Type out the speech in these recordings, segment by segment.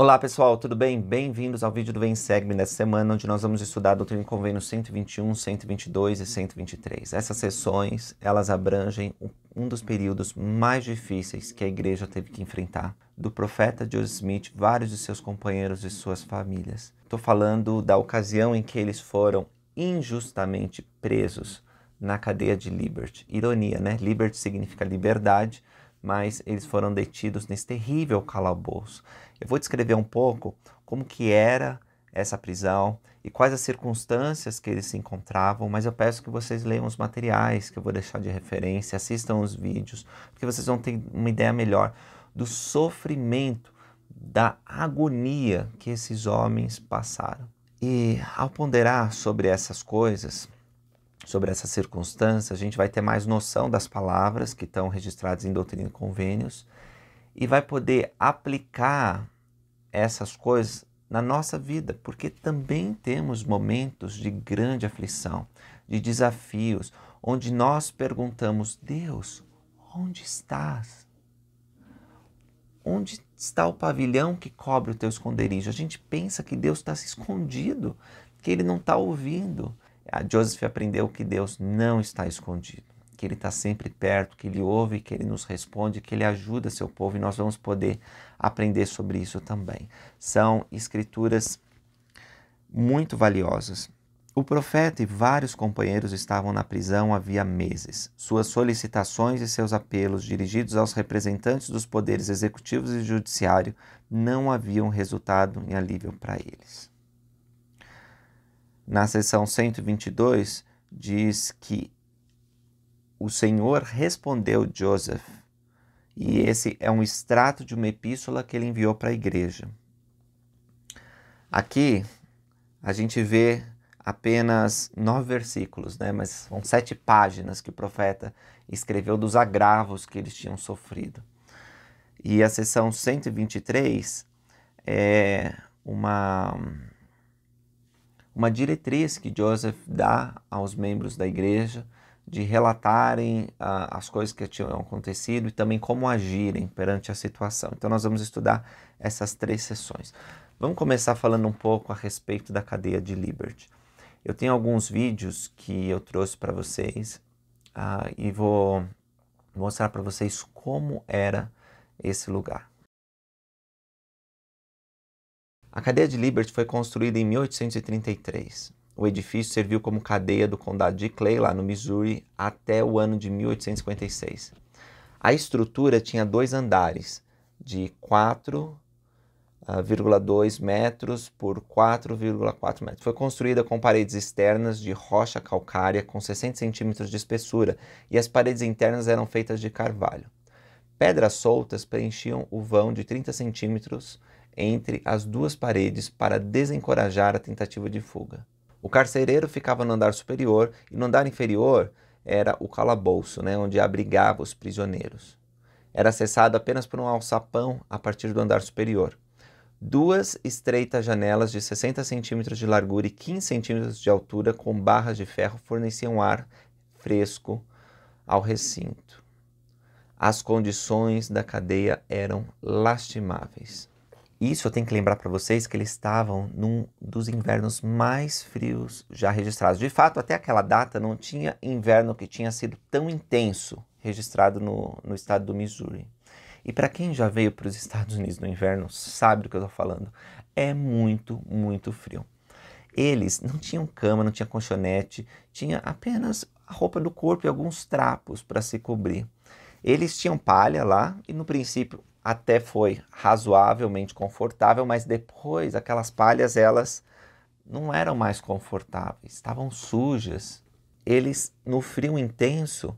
Olá pessoal, tudo bem? Bem-vindos ao vídeo do Vem Segme dessa semana, onde nós vamos estudar a doutrina do convênio 121, 122 e 123. Essas sessões, elas abrangem um dos períodos mais difíceis que a igreja teve que enfrentar, do profeta Joseph Smith, vários de seus companheiros e suas famílias. Estou falando da ocasião em que eles foram injustamente presos na cadeia de Liberty. Ironia, né? Liberty significa liberdade, mas eles foram detidos nesse terrível calabouço. Eu vou descrever um pouco como que era essa prisão e quais as circunstâncias que eles se encontravam, mas eu peço que vocês leiam os materiais que eu vou deixar de referência, assistam os vídeos, porque vocês vão ter uma ideia melhor do sofrimento, da agonia que esses homens passaram. E ao ponderar sobre essas coisas, sobre essas circunstâncias, a gente vai ter mais noção das palavras que estão registradas em Doutrina e Convênios e vai poder aplicar essas coisas na nossa vida, porque também temos momentos de grande aflição, de desafios, onde nós perguntamos: Deus, onde estás? Onde está o pavilhão que cobre o teu esconderijo? A gente pensa que Deus está se escondido, que ele não está ouvindo. A Joseph aprendeu que Deus não está escondido que Ele está sempre perto, que Ele ouve, que Ele nos responde, que Ele ajuda seu povo e nós vamos poder aprender sobre isso também. São escrituras muito valiosas. O profeta e vários companheiros estavam na prisão havia meses. Suas solicitações e seus apelos, dirigidos aos representantes dos poderes executivos e judiciário, não haviam resultado em alívio para eles. Na seção 122, diz que o Senhor respondeu Joseph. E esse é um extrato de uma epístola que ele enviou para a igreja. Aqui a gente vê apenas nove versículos, né? mas são sete páginas que o profeta escreveu dos agravos que eles tinham sofrido. E a sessão 123 é uma, uma diretriz que Joseph dá aos membros da igreja de relatarem ah, as coisas que tinham acontecido e também como agirem perante a situação. Então, nós vamos estudar essas três sessões. Vamos começar falando um pouco a respeito da cadeia de Liberty. Eu tenho alguns vídeos que eu trouxe para vocês ah, e vou mostrar para vocês como era esse lugar. A cadeia de Liberty foi construída em 1833 o edifício serviu como cadeia do condado de Clay, lá no Missouri, até o ano de 1856. A estrutura tinha dois andares, de 4,2 ah, metros por 4,4 metros. Foi construída com paredes externas de rocha calcária com 60 centímetros de espessura e as paredes internas eram feitas de carvalho. Pedras soltas preenchiam o vão de 30 centímetros entre as duas paredes para desencorajar a tentativa de fuga. O carcereiro ficava no andar superior e no andar inferior era o calabouço, né, onde abrigava os prisioneiros. Era acessado apenas por um alçapão a partir do andar superior. Duas estreitas janelas de 60 centímetros de largura e 15 centímetros de altura com barras de ferro forneciam ar fresco ao recinto. As condições da cadeia eram lastimáveis. Isso eu tenho que lembrar para vocês que eles estavam num dos invernos mais frios já registrados. De fato, até aquela data não tinha inverno que tinha sido tão intenso registrado no, no estado do Missouri. E para quem já veio para os Estados Unidos no inverno, sabe do que eu estou falando. É muito, muito frio. Eles não tinham cama, não tinha colchonete, tinha apenas a roupa do corpo e alguns trapos para se cobrir. Eles tinham palha lá e no princípio até foi razoavelmente confortável, mas depois aquelas palhas elas não eram mais confortáveis, estavam sujas. Eles no frio intenso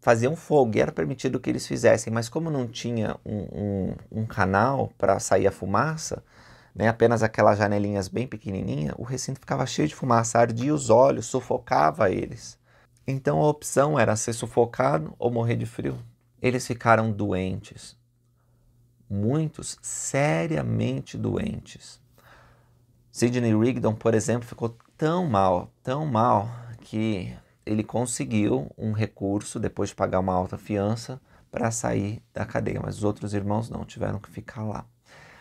faziam fogo, e era permitido que eles fizessem, mas como não tinha um, um, um canal para sair a fumaça, né, apenas aquelas janelinhas bem pequenininha, o recinto ficava cheio de fumaça, ardia os olhos, sufocava eles. Então a opção era ser sufocado ou morrer de frio. Eles ficaram doentes, muitos seriamente doentes. Sidney Rigdon, por exemplo, ficou tão mal, tão mal, que ele conseguiu um recurso depois de pagar uma alta fiança para sair da cadeia, mas os outros irmãos não tiveram que ficar lá.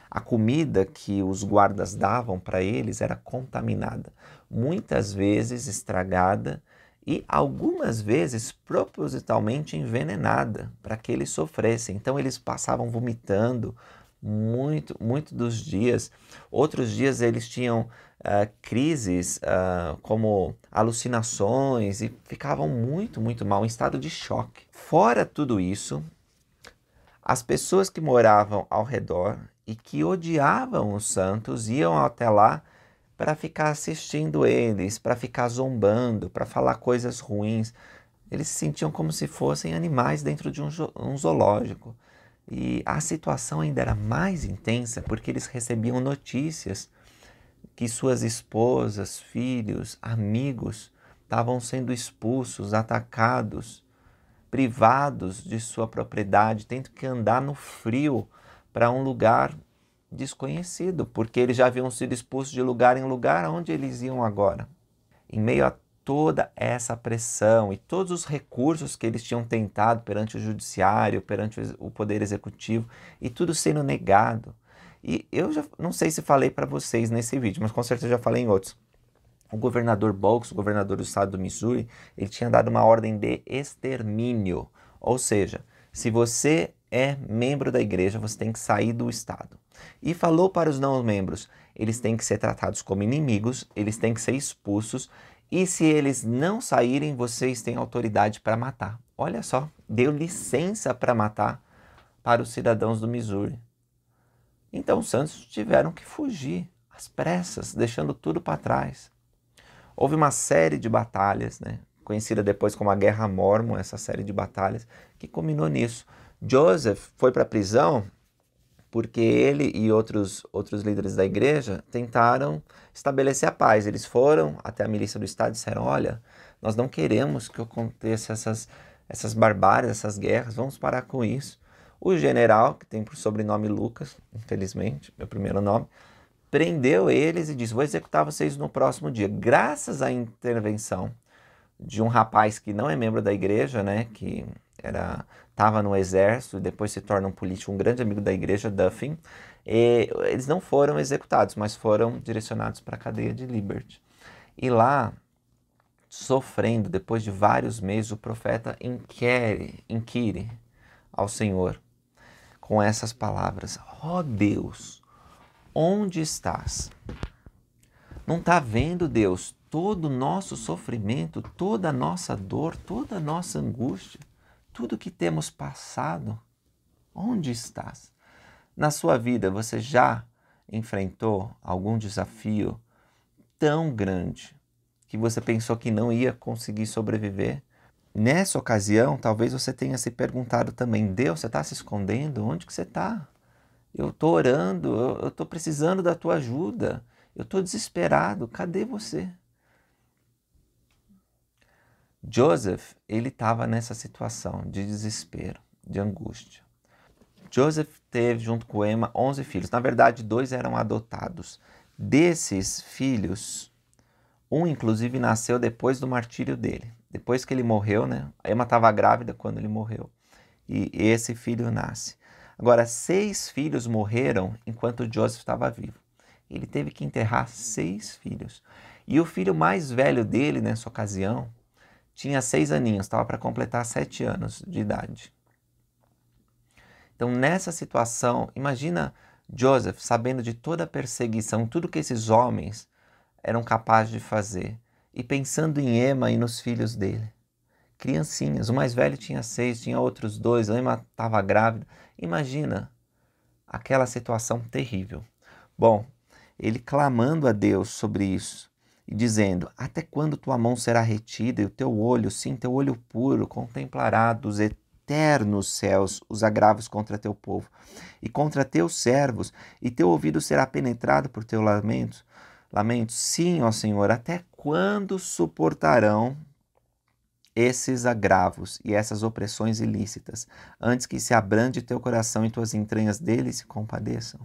A comida que os guardas davam para eles era contaminada, muitas vezes estragada e algumas vezes propositalmente envenenada para que eles sofressem. Então eles passavam vomitando muito, muito dos dias. Outros dias eles tinham uh, crises uh, como alucinações e ficavam muito, muito mal, em estado de choque. Fora tudo isso, as pessoas que moravam ao redor e que odiavam os santos iam até lá para ficar assistindo eles, para ficar zombando, para falar coisas ruins. Eles se sentiam como se fossem animais dentro de um zoológico. E a situação ainda era mais intensa porque eles recebiam notícias que suas esposas, filhos, amigos estavam sendo expulsos, atacados, privados de sua propriedade, tendo que andar no frio para um lugar desconhecido, porque eles já haviam sido expulsos de lugar em lugar aonde eles iam agora. Em meio a toda essa pressão e todos os recursos que eles tinham tentado perante o judiciário, perante o poder executivo e tudo sendo negado. E eu já não sei se falei para vocês nesse vídeo, mas com certeza já falei em outros. O governador Bolks, o governador do estado do Missouri, ele tinha dado uma ordem de extermínio, ou seja, se você é membro da igreja, você tem que sair do estado. E falou para os não-membros: eles têm que ser tratados como inimigos, eles têm que ser expulsos, e se eles não saírem, vocês têm autoridade para matar. Olha só, deu licença para matar para os cidadãos do Missouri. Então os Santos tiveram que fugir às pressas, deixando tudo para trás. Houve uma série de batalhas, né? conhecida depois como a Guerra Mormon, essa série de batalhas, que culminou nisso. Joseph foi para a prisão porque ele e outros, outros líderes da igreja tentaram estabelecer a paz. Eles foram até a milícia do Estado e disseram: olha, nós não queremos que aconteça essas, essas barbáries, essas guerras, vamos parar com isso. O general, que tem por sobrenome Lucas, infelizmente, meu primeiro nome, prendeu eles e disse: Vou executar vocês no próximo dia. Graças à intervenção de um rapaz que não é membro da igreja, né, que era estava no exército, depois se torna um político, um grande amigo da igreja, Duffin. E eles não foram executados, mas foram direcionados para a cadeia de Liberty. E lá, sofrendo, depois de vários meses, o profeta inquire, inquire ao Senhor com essas palavras: Ó oh Deus, onde estás? Não está vendo, Deus, todo o nosso sofrimento, toda a nossa dor, toda a nossa angústia? tudo que temos passado, onde estás? Na sua vida, você já enfrentou algum desafio tão grande que você pensou que não ia conseguir sobreviver? Nessa ocasião, talvez você tenha se perguntado também: Deus, você está se escondendo? Onde que você está? Eu estou orando, eu estou precisando da tua ajuda, eu estou desesperado, cadê você? Joseph, ele estava nessa situação de desespero, de angústia. Joseph teve junto com Emma 11 filhos. Na verdade, dois eram adotados. Desses filhos, um inclusive nasceu depois do martírio dele. Depois que ele morreu, né? Emma estava grávida quando ele morreu. E esse filho nasce. Agora, seis filhos morreram enquanto Joseph estava vivo. Ele teve que enterrar seis filhos. E o filho mais velho dele, nessa ocasião, tinha seis aninhos, estava para completar sete anos de idade. Então, nessa situação, imagina Joseph sabendo de toda a perseguição, tudo que esses homens eram capazes de fazer, e pensando em Ema e nos filhos dele. Criancinhas, o mais velho tinha seis, tinha outros dois, Ema estava grávida. Imagina aquela situação terrível. Bom, ele clamando a Deus sobre isso, dizendo: Até quando tua mão será retida e o teu olho, sim, teu olho puro, contemplará dos eternos céus os agravos contra teu povo e contra teus servos, e teu ouvido será penetrado por teu lamento? Lamento, sim, ó Senhor, até quando suportarão esses agravos e essas opressões ilícitas, antes que se abrande teu coração e tuas entranhas dele se compadeçam?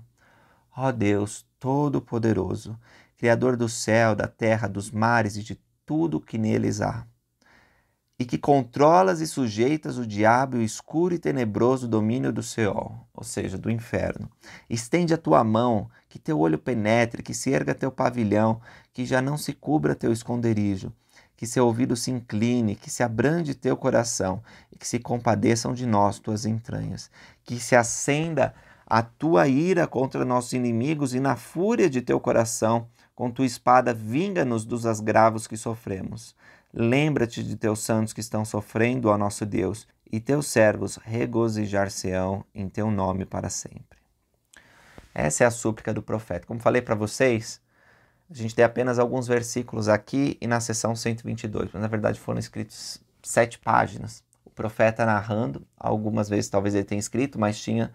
Ó Deus Todo-Poderoso, Criador do céu, da terra, dos mares e de tudo que neles há, e que controlas e sujeitas o diabo e o escuro e tenebroso domínio do Seol, ou seja, do inferno. Estende a tua mão, que teu olho penetre, que se erga teu pavilhão, que já não se cubra teu esconderijo, que seu ouvido se incline, que se abrande teu coração, e que se compadeçam de nós tuas entranhas, que se acenda a tua ira contra nossos inimigos e na fúria de teu coração com tua espada, vinga-nos dos agravos que sofremos. Lembra-te de teus santos que estão sofrendo, ó nosso Deus, e teus servos regozijar-se-ão em teu nome para sempre. Essa é a súplica do profeta. Como falei para vocês, a gente tem apenas alguns versículos aqui e na seção 122, mas na verdade foram escritos sete páginas. O profeta narrando, algumas vezes talvez ele tenha escrito, mas tinha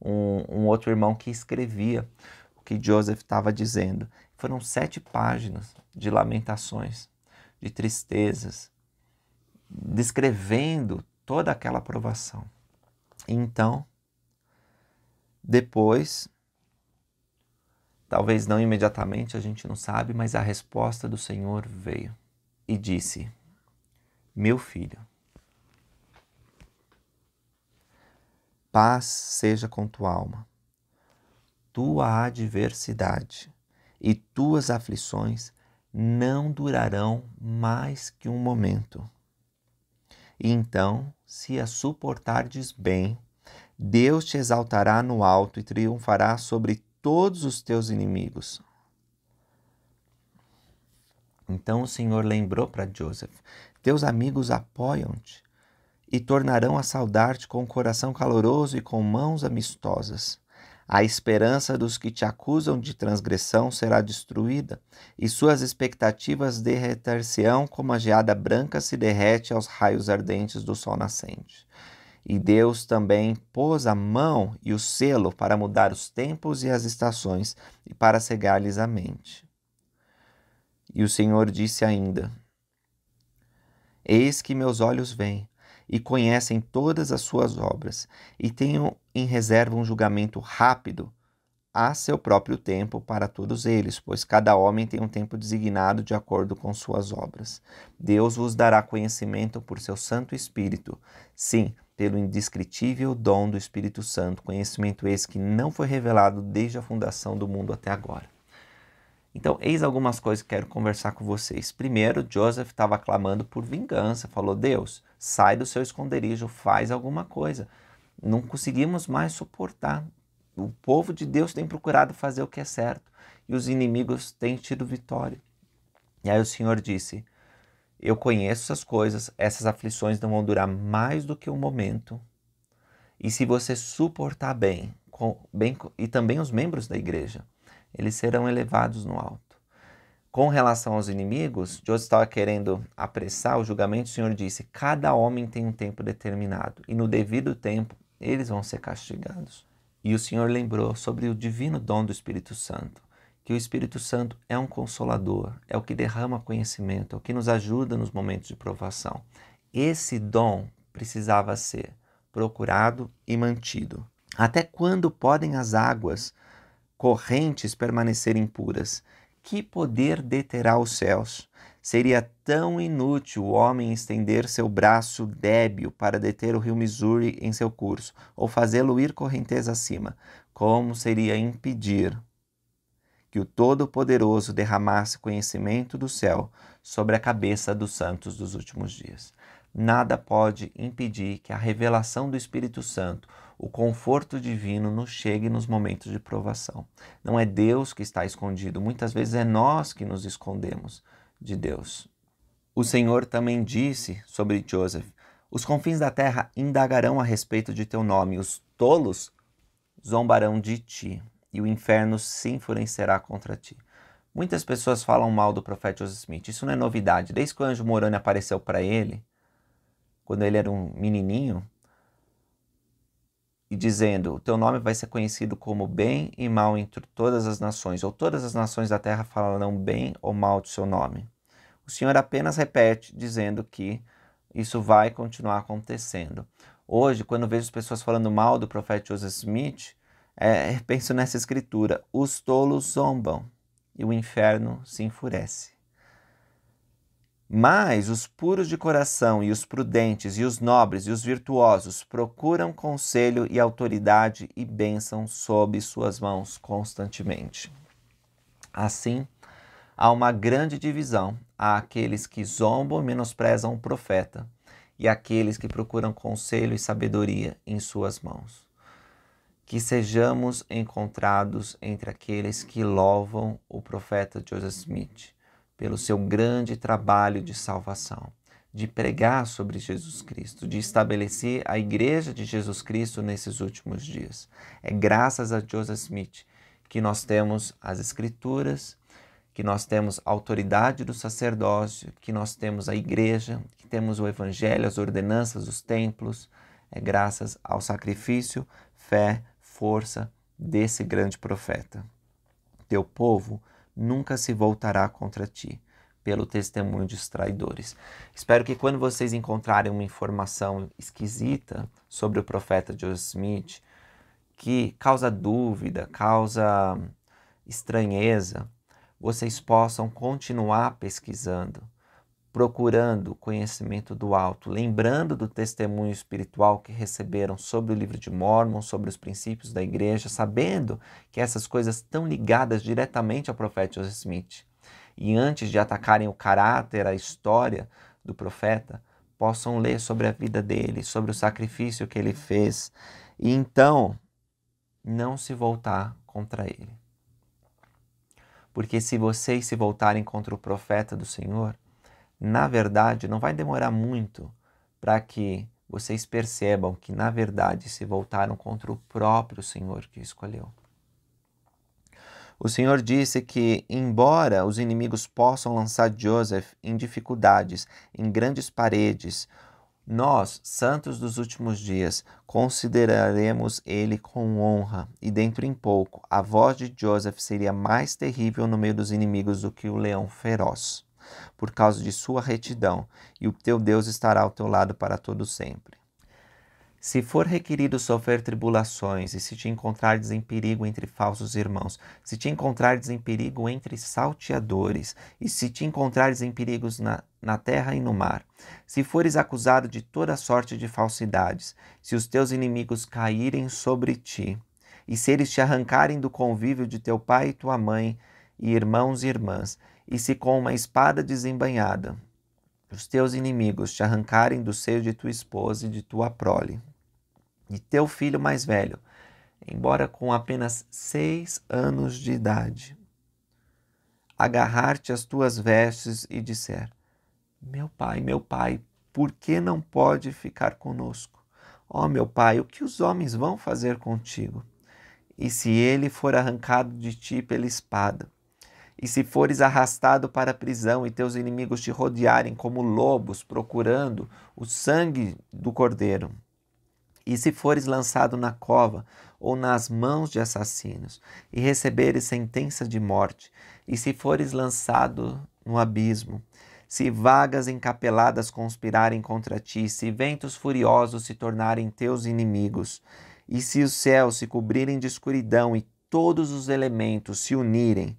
um, um outro irmão que escrevia o que Joseph estava dizendo. Foram sete páginas de lamentações, de tristezas, descrevendo toda aquela provação. Então, depois, talvez não imediatamente, a gente não sabe, mas a resposta do Senhor veio e disse: Meu filho, paz seja com tua alma. Tua adversidade e tuas aflições não durarão mais que um momento. então, se a suportardes bem, Deus te exaltará no alto e triunfará sobre todos os teus inimigos. Então o Senhor lembrou para Joseph: Teus amigos apoiam-te e tornarão a saudar-te com um coração caloroso e com mãos amistosas. A esperança dos que te acusam de transgressão será destruída, e suas expectativas derreter-se-ão como a geada branca se derrete aos raios ardentes do sol nascente. E Deus também pôs a mão e o selo para mudar os tempos e as estações e para cegar-lhes a mente. E o Senhor disse ainda: Eis que meus olhos veem e conhecem todas as suas obras, e tenham em reserva um julgamento rápido, a seu próprio tempo para todos eles, pois cada homem tem um tempo designado de acordo com suas obras. Deus vos dará conhecimento por seu Santo Espírito. Sim, pelo indescritível dom do Espírito Santo, conhecimento esse que não foi revelado desde a fundação do mundo até agora. Então, eis algumas coisas que quero conversar com vocês. Primeiro, Joseph estava clamando por vingança, falou: Deus, sai do seu esconderijo, faz alguma coisa. Não conseguimos mais suportar. O povo de Deus tem procurado fazer o que é certo e os inimigos têm tido vitória. E aí o Senhor disse: Eu conheço essas coisas, essas aflições não vão durar mais do que um momento. E se você suportar bem, com, bem e também os membros da igreja, eles serão elevados no alto. Com relação aos inimigos, José estava querendo apressar o julgamento. O Senhor disse: Cada homem tem um tempo determinado, e no devido tempo eles vão ser castigados. E o Senhor lembrou sobre o divino dom do Espírito Santo, que o Espírito Santo é um consolador, é o que derrama conhecimento, é o que nos ajuda nos momentos de provação. Esse dom precisava ser procurado e mantido. Até quando podem as águas correntes permanecer impuras? que poder deterá os céus? Seria tão inútil o homem estender seu braço débil para deter o rio Missouri em seu curso, ou fazê-lo ir correnteza acima, como seria impedir que o Todo-Poderoso derramasse conhecimento do céu sobre a cabeça dos santos dos últimos dias. Nada pode impedir que a revelação do Espírito Santo o conforto divino nos chegue nos momentos de provação. Não é Deus que está escondido, muitas vezes é nós que nos escondemos de Deus. O Senhor também disse sobre Joseph: Os confins da terra indagarão a respeito de teu nome, os tolos zombarão de ti, e o inferno se enfurecerá contra ti. Muitas pessoas falam mal do profeta Joseph Smith. Isso não é novidade. Desde que o anjo Moroni apareceu para ele, quando ele era um menininho, e dizendo: O teu nome vai ser conhecido como bem e mal entre todas as nações, ou todas as nações da terra falarão bem ou mal do seu nome. O Senhor apenas repete, dizendo que isso vai continuar acontecendo. Hoje, quando vejo pessoas falando mal do profeta Joseph Smith, é, penso nessa escritura: os tolos zombam e o inferno se enfurece. Mas os puros de coração e os prudentes e os nobres e os virtuosos procuram conselho e autoridade e bênção sob suas mãos constantemente. Assim, há uma grande divisão há aqueles que zombam e menosprezam o profeta e aqueles que procuram conselho e sabedoria em suas mãos. Que sejamos encontrados entre aqueles que louvam o profeta Joseph Smith pelo seu grande trabalho de salvação, de pregar sobre Jesus Cristo, de estabelecer a Igreja de Jesus Cristo nesses últimos dias. É graças a Joseph Smith que nós temos as Escrituras, que nós temos a autoridade do sacerdócio, que nós temos a Igreja, que temos o Evangelho, as ordenanças, os templos. É graças ao sacrifício, fé, força desse grande profeta. Teu povo nunca se voltará contra ti, pelo testemunho dos traidores. Espero que quando vocês encontrarem uma informação esquisita sobre o profeta Joseph Smith, que causa dúvida, causa hum, estranheza, vocês possam continuar pesquisando procurando conhecimento do alto, lembrando do testemunho espiritual que receberam sobre o livro de Mormon, sobre os princípios da igreja, sabendo que essas coisas estão ligadas diretamente ao profeta Joseph Smith. E antes de atacarem o caráter, a história do profeta, possam ler sobre a vida dele, sobre o sacrifício que ele fez, e então não se voltar contra ele. Porque se vocês se voltarem contra o profeta do Senhor, na verdade, não vai demorar muito para que vocês percebam que, na verdade, se voltaram contra o próprio Senhor que escolheu. O Senhor disse que, embora os inimigos possam lançar Joseph em dificuldades, em grandes paredes, nós, santos dos últimos dias, consideraremos ele com honra, e dentro em pouco, a voz de Joseph seria mais terrível no meio dos inimigos do que o leão feroz por causa de sua retidão, e o teu Deus estará ao teu lado para todo sempre. Se for requerido sofrer tribulações, e se te encontrares em perigo entre falsos irmãos, se te encontrares em perigo entre salteadores, e se te encontrares em perigos na, na terra e no mar, se fores acusado de toda sorte de falsidades, se os teus inimigos caírem sobre ti, e se eles te arrancarem do convívio de teu pai e tua mãe, e irmãos e irmãs, e se com uma espada desembanhada os teus inimigos te arrancarem do seio de tua esposa e de tua prole, de teu filho mais velho, embora com apenas seis anos de idade, agarrar-te às tuas vestes e disser: Meu pai, meu pai, por que não pode ficar conosco? Ó oh, meu pai, o que os homens vão fazer contigo? E se ele for arrancado de ti pela espada? E se fores arrastado para a prisão e teus inimigos te rodearem como lobos, procurando o sangue do cordeiro, e se fores lançado na cova ou nas mãos de assassinos, e receberes sentença de morte, e se fores lançado no abismo, se vagas encapeladas conspirarem contra ti, se ventos furiosos se tornarem teus inimigos, e se os céus se cobrirem de escuridão e todos os elementos se unirem,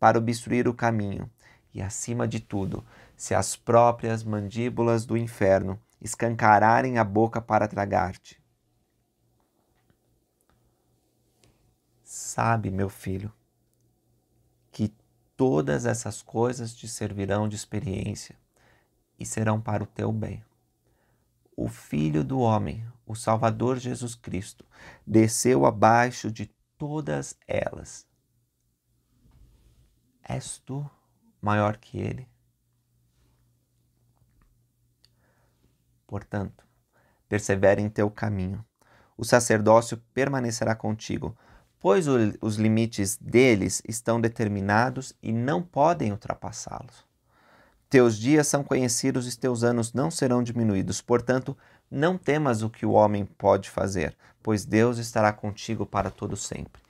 para obstruir o caminho, e acima de tudo, se as próprias mandíbulas do inferno escancararem a boca para tragar-te. Sabe, meu filho, que todas essas coisas te servirão de experiência e serão para o teu bem. O Filho do Homem, o Salvador Jesus Cristo, desceu abaixo de todas elas És tu maior que ele? Portanto, persevere em teu caminho. O sacerdócio permanecerá contigo, pois o, os limites deles estão determinados e não podem ultrapassá-los. Teus dias são conhecidos e teus anos não serão diminuídos. Portanto, não temas o que o homem pode fazer, pois Deus estará contigo para todo sempre.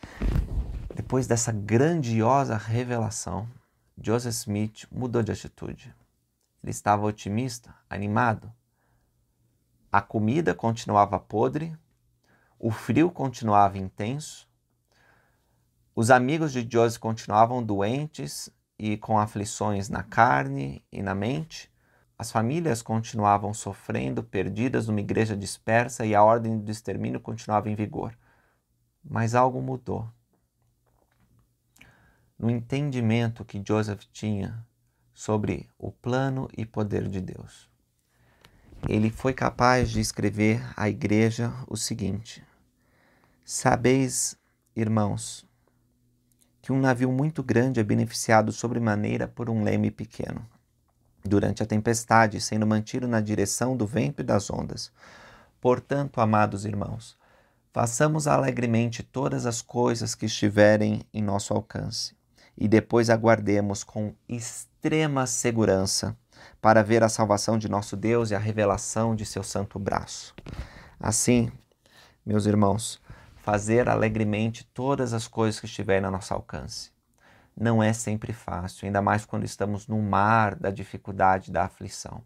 Depois dessa grandiosa revelação, Joseph Smith mudou de atitude. Ele estava otimista, animado. A comida continuava podre, o frio continuava intenso, os amigos de Joseph continuavam doentes e com aflições na carne e na mente, as famílias continuavam sofrendo, perdidas numa igreja dispersa e a ordem do extermínio continuava em vigor. Mas algo mudou no entendimento que Joseph tinha sobre o plano e poder de Deus. Ele foi capaz de escrever à igreja o seguinte: Sabeis, irmãos, que um navio muito grande é beneficiado sobremaneira por um leme pequeno. Durante a tempestade, sendo mantido na direção do vento e das ondas. Portanto, amados irmãos, façamos alegremente todas as coisas que estiverem em nosso alcance e depois aguardemos com extrema segurança para ver a salvação de nosso Deus e a revelação de seu santo braço. Assim, meus irmãos, fazer alegremente todas as coisas que estiverem a nosso alcance. Não é sempre fácil, ainda mais quando estamos no mar da dificuldade, da aflição.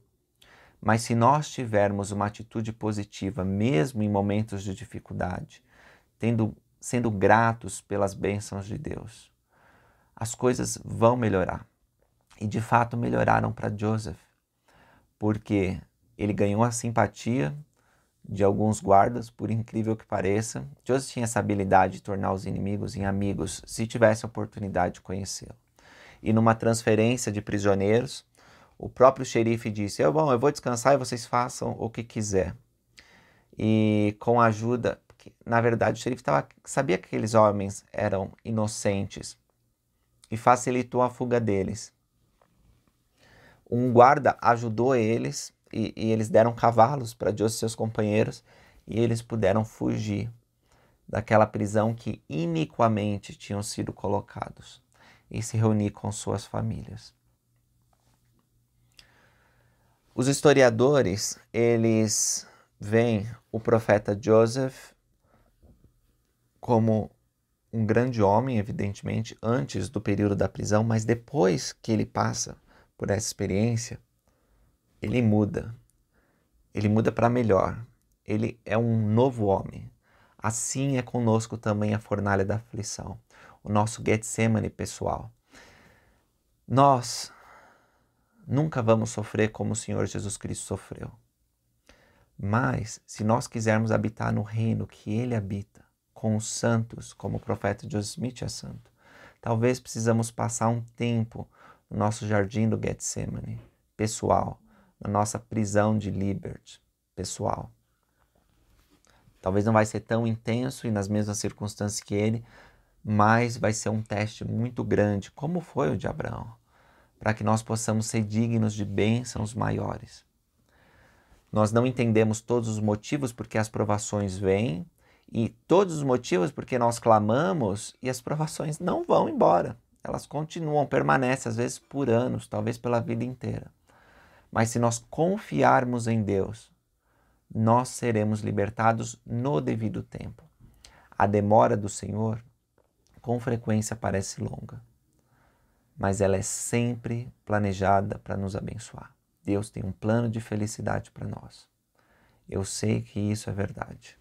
Mas se nós tivermos uma atitude positiva, mesmo em momentos de dificuldade, tendo, sendo gratos pelas bênçãos de Deus, as coisas vão melhorar. E de fato melhoraram para Joseph, porque ele ganhou a simpatia de alguns guardas, por incrível que pareça. Joseph tinha essa habilidade de tornar os inimigos em amigos, se tivesse a oportunidade de conhecê-lo. E numa transferência de prisioneiros, o próprio xerife disse: eu, Bom, eu vou descansar e vocês façam o que quiser. E com a ajuda, na verdade, o xerife tava, sabia que aqueles homens eram inocentes e facilitou a fuga deles. Um guarda ajudou eles e, e eles deram cavalos para José e seus companheiros e eles puderam fugir daquela prisão que iniquamente tinham sido colocados e se reunir com suas famílias. Os historiadores, eles veem o profeta Joseph como um grande homem, evidentemente, antes do período da prisão, mas depois que ele passa por essa experiência, ele muda. Ele muda para melhor. Ele é um novo homem. Assim é conosco também a fornalha da aflição, o nosso Getsemane pessoal. Nós nunca vamos sofrer como o Senhor Jesus Cristo sofreu. Mas, se nós quisermos habitar no reino que ele habita, com os santos, como o profeta Joseph Smith é santo. Talvez precisamos passar um tempo no nosso jardim do Getsemane, pessoal, na nossa prisão de Libert, pessoal. Talvez não vai ser tão intenso e nas mesmas circunstâncias que ele, mas vai ser um teste muito grande, como foi o de Abraão, para que nós possamos ser dignos de bênçãos maiores. Nós não entendemos todos os motivos porque as provações vêm, e todos os motivos porque nós clamamos e as provações não vão embora. Elas continuam, permanecem, às vezes por anos, talvez pela vida inteira. Mas se nós confiarmos em Deus, nós seremos libertados no devido tempo. A demora do Senhor, com frequência, parece longa, mas ela é sempre planejada para nos abençoar. Deus tem um plano de felicidade para nós. Eu sei que isso é verdade.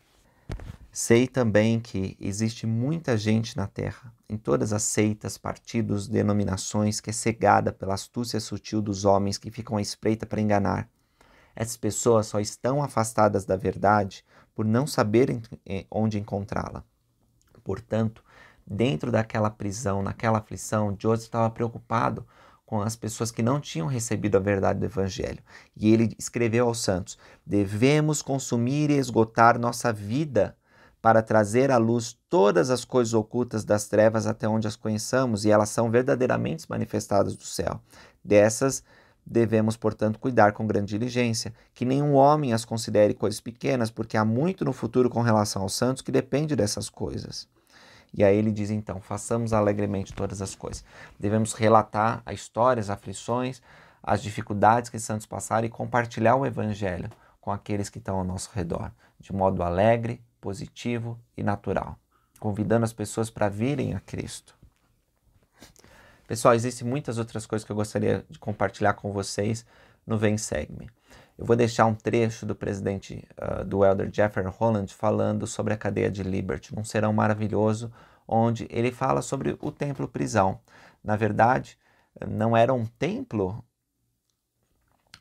Sei também que existe muita gente na Terra, em todas as seitas, partidos, denominações, que é cegada pela astúcia sutil dos homens que ficam à espreita para enganar. Essas pessoas só estão afastadas da verdade por não saberem eh, onde encontrá-la. Portanto, dentro daquela prisão, naquela aflição, Joseph estava preocupado com as pessoas que não tinham recebido a verdade do Evangelho. E ele escreveu aos santos: devemos consumir e esgotar nossa vida para trazer à luz todas as coisas ocultas das trevas até onde as conheçamos, e elas são verdadeiramente manifestadas do céu. Dessas, Devemos, portanto, cuidar com grande diligência, que nenhum homem as considere coisas pequenas, porque há muito no futuro com relação aos santos que depende dessas coisas. E aí ele diz então: façamos alegremente todas as coisas. Devemos relatar a história, as aflições, as dificuldades que os santos passaram e compartilhar o evangelho com aqueles que estão ao nosso redor, de modo alegre, positivo e natural, convidando as pessoas para virem a Cristo. Pessoal, existem muitas outras coisas que eu gostaria de compartilhar com vocês no Vem Segue-me. Eu vou deixar um trecho do presidente uh, do Elder Jeffrey Holland falando sobre a cadeia de Liberty, um serão maravilhoso, onde ele fala sobre o templo prisão. Na verdade, não era um templo.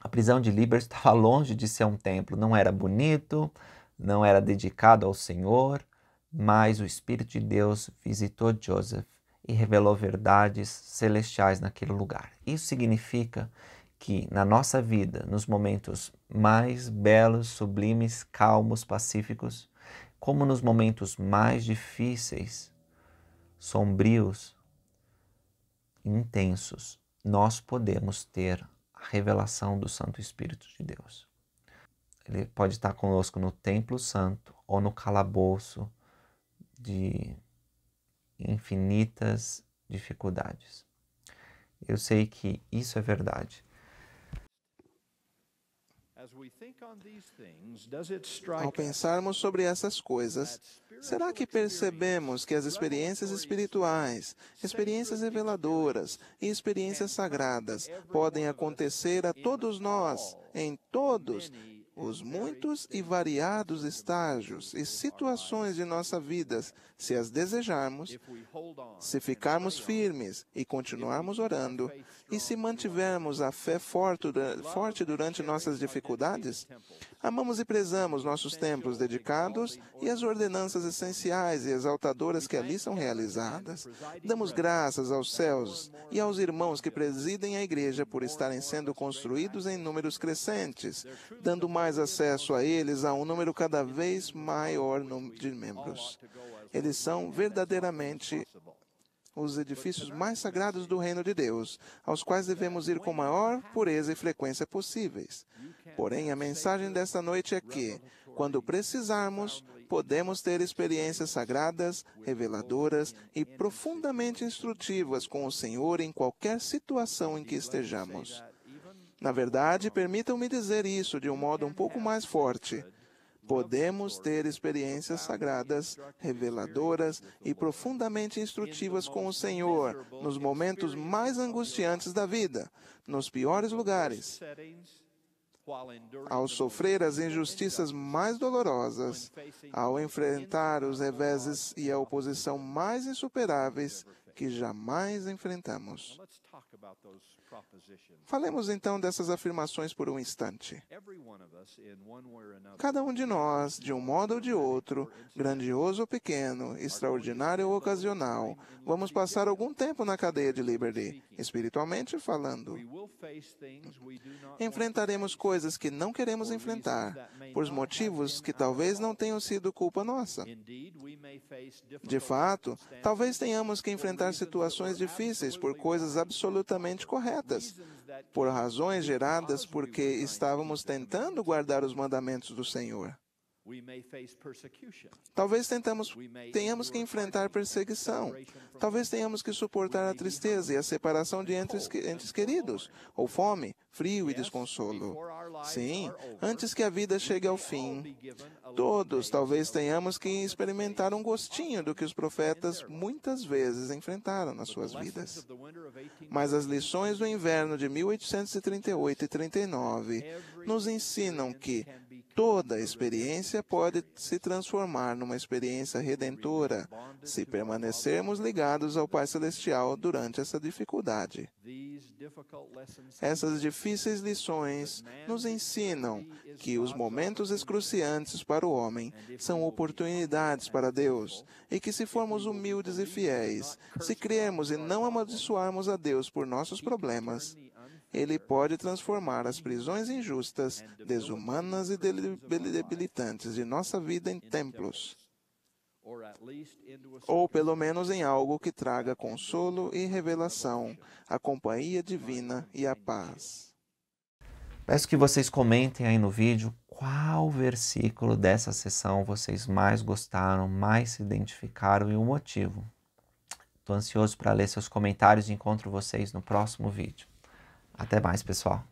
A prisão de Liberty estava longe de ser um templo. Não era bonito, não era dedicado ao Senhor, mas o Espírito de Deus visitou Joseph e revelou verdades celestiais naquele lugar. Isso significa que na nossa vida, nos momentos mais belos, sublimes, calmos, pacíficos, como nos momentos mais difíceis, sombrios, intensos, nós podemos ter a revelação do Santo Espírito de Deus. Ele pode estar conosco no templo santo ou no calabouço de infinitas dificuldades. Eu sei que isso é verdade. Ao pensarmos sobre essas coisas, será que percebemos que as experiências espirituais, experiências reveladoras e experiências sagradas podem acontecer a todos nós, em todos os muitos e variados estágios e situações de nossa vida, se as desejarmos, se ficarmos firmes e continuarmos orando, e se mantivermos a fé forte durante nossas dificuldades, Amamos e prezamos nossos templos dedicados e as ordenanças essenciais e exaltadoras que ali são realizadas. Damos graças aos céus e aos irmãos que presidem a igreja por estarem sendo construídos em números crescentes, dando mais acesso a eles a um número cada vez maior de membros. Eles são verdadeiramente os edifícios mais sagrados do reino de Deus, aos quais devemos ir com é maior pureza e frequência possíveis. Porém, a mensagem desta noite é que, quando precisarmos, podemos ter experiências sagradas, reveladoras e profundamente instrutivas com o Senhor em qualquer situação em que estejamos. Na verdade, permitam-me dizer isso de um modo um pouco mais forte podemos ter experiências sagradas, reveladoras e profundamente instrutivas com o Senhor nos momentos mais angustiantes da vida, nos piores lugares. Ao sofrer as injustiças mais dolorosas, ao enfrentar os reveses e a oposição mais insuperáveis que jamais enfrentamos. Falemos então dessas afirmações por um instante. Cada um de nós, de um modo ou de outro, grandioso ou pequeno, extraordinário ou ocasional, vamos passar algum tempo na cadeia de Liberty, espiritualmente falando. Enfrentaremos coisas que não queremos enfrentar, por motivos que talvez não tenham sido culpa nossa. De fato, talvez tenhamos que enfrentar situações difíceis por coisas absolutamente corretas por razões geradas porque estávamos tentando guardar os mandamentos do Senhor. Talvez tentamos, tenhamos que enfrentar perseguição. Talvez tenhamos que suportar a tristeza e a separação de entes, entes queridos, ou fome, frio e desconsolo. Sim, antes que a vida chegue ao fim, todos talvez tenhamos que experimentar um gostinho do que os profetas muitas vezes enfrentaram nas suas vidas. Mas as lições do inverno de 1838 e 39 nos ensinam que toda experiência pode se transformar numa experiência redentora se permanecermos ligados ao Pai Celestial durante essa dificuldade. Essas dificuldades difíceis lições nos ensinam que os momentos excruciantes para o homem são oportunidades para Deus, e que se formos humildes e fiéis, se crermos e não amaldiçoarmos a Deus por nossos problemas, ele pode transformar as prisões injustas, desumanas e debilitantes de nossa vida em templos, ou pelo menos em algo que traga consolo e revelação, a companhia divina e a paz. Peço que vocês comentem aí no vídeo qual versículo dessa sessão vocês mais gostaram, mais se identificaram e o motivo. Estou ansioso para ler seus comentários e encontro vocês no próximo vídeo. Até mais, pessoal!